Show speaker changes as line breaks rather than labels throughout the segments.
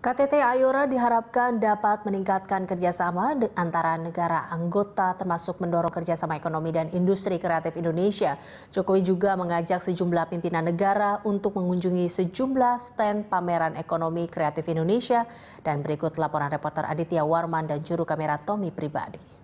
KTT Ayora diharapkan dapat meningkatkan kerjasama antara negara anggota termasuk mendorong kerjasama ekonomi dan industri kreatif Indonesia. Jokowi juga mengajak sejumlah pimpinan negara untuk mengunjungi sejumlah stand pameran ekonomi kreatif Indonesia. Dan berikut laporan reporter Aditya Warman dan juru kamera Tommy Pribadi.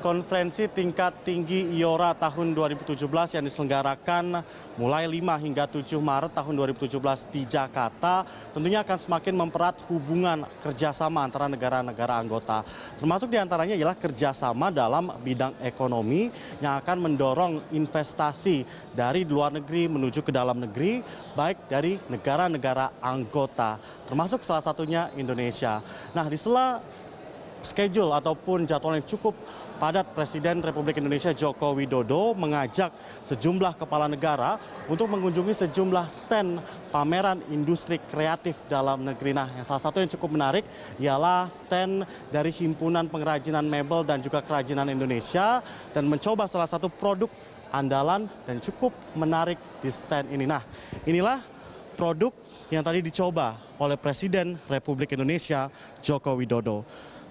konferensi tingkat tinggi IORA tahun 2017 yang diselenggarakan mulai 5 hingga 7 Maret tahun 2017 di Jakarta tentunya akan semakin memperat hubungan kerjasama antara negara-negara anggota. Termasuk diantaranya ialah kerjasama dalam bidang ekonomi yang akan mendorong investasi dari luar negeri menuju ke dalam negeri baik dari negara-negara anggota termasuk salah satunya Indonesia. Nah di sela schedule ataupun jadwal yang cukup padat Presiden Republik Indonesia Joko Widodo mengajak sejumlah kepala negara untuk mengunjungi sejumlah stand pameran industri kreatif dalam negeri. Nah, yang salah satu yang cukup menarik ialah stand dari Himpunan Pengrajinan Mebel dan juga Kerajinan Indonesia dan mencoba salah satu produk andalan dan cukup menarik di stand ini. Nah, inilah produk yang tadi dicoba oleh Presiden Republik Indonesia Joko Widodo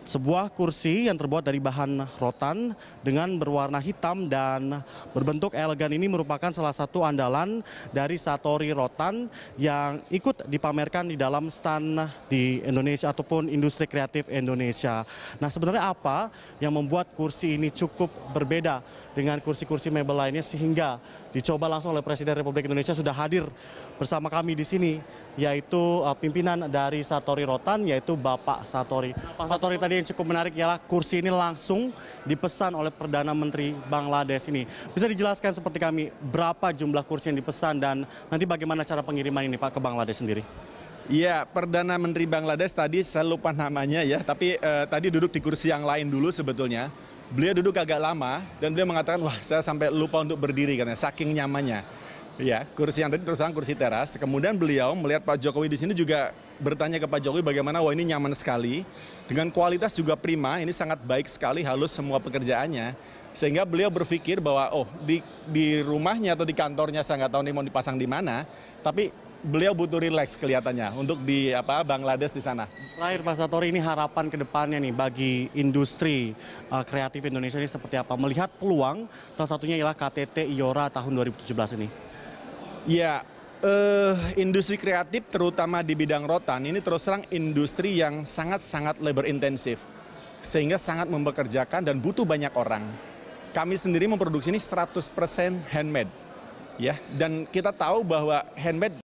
sebuah kursi yang terbuat dari bahan rotan dengan berwarna hitam dan berbentuk elegan ini merupakan salah satu andalan dari Satori Rotan yang ikut dipamerkan di dalam stand di Indonesia ataupun industri kreatif Indonesia. Nah sebenarnya apa yang membuat kursi ini cukup berbeda dengan kursi-kursi mebel lainnya sehingga dicoba langsung oleh Presiden Republik Indonesia sudah hadir bersama kami di sini yaitu eh, pimpinan dari Satori Rotan yaitu Bapak Satori. Pak Satori tadi yang cukup menarik ialah kursi ini langsung dipesan oleh Perdana Menteri Bangladesh ini. Bisa dijelaskan seperti kami berapa jumlah kursi yang dipesan dan nanti bagaimana cara
pengiriman ini Pak ke Bangladesh sendiri? Iya, Perdana Menteri Bangladesh tadi saya lupa namanya ya, tapi eh, tadi duduk di kursi yang lain dulu sebetulnya. Beliau duduk agak lama dan beliau mengatakan, wah saya sampai lupa untuk berdiri karena saking nyamannya. Iya, kursi yang tadi terus terang kursi teras. Kemudian beliau melihat Pak Jokowi di sini juga bertanya ke Pak Jokowi bagaimana wah ini nyaman sekali. Dengan kualitas juga prima, ini sangat baik sekali halus semua pekerjaannya. Sehingga beliau berpikir bahwa oh di, di rumahnya atau di kantornya saya nggak tahu nih mau dipasang di mana. Tapi beliau butuh rileks kelihatannya untuk di apa Bangladesh di sana. Terakhir Pak Satori ini
harapan ke depannya nih bagi industri uh, kreatif Indonesia ini seperti apa? Melihat peluang salah satunya ialah KTT Iora tahun 2017 ini.
Ya, Uh, industri kreatif terutama di bidang rotan ini terus terang industri yang sangat-sangat labor intensif sehingga sangat membekerjakan dan butuh banyak orang. Kami sendiri memproduksi ini 100% handmade. Ya, dan kita tahu bahwa handmade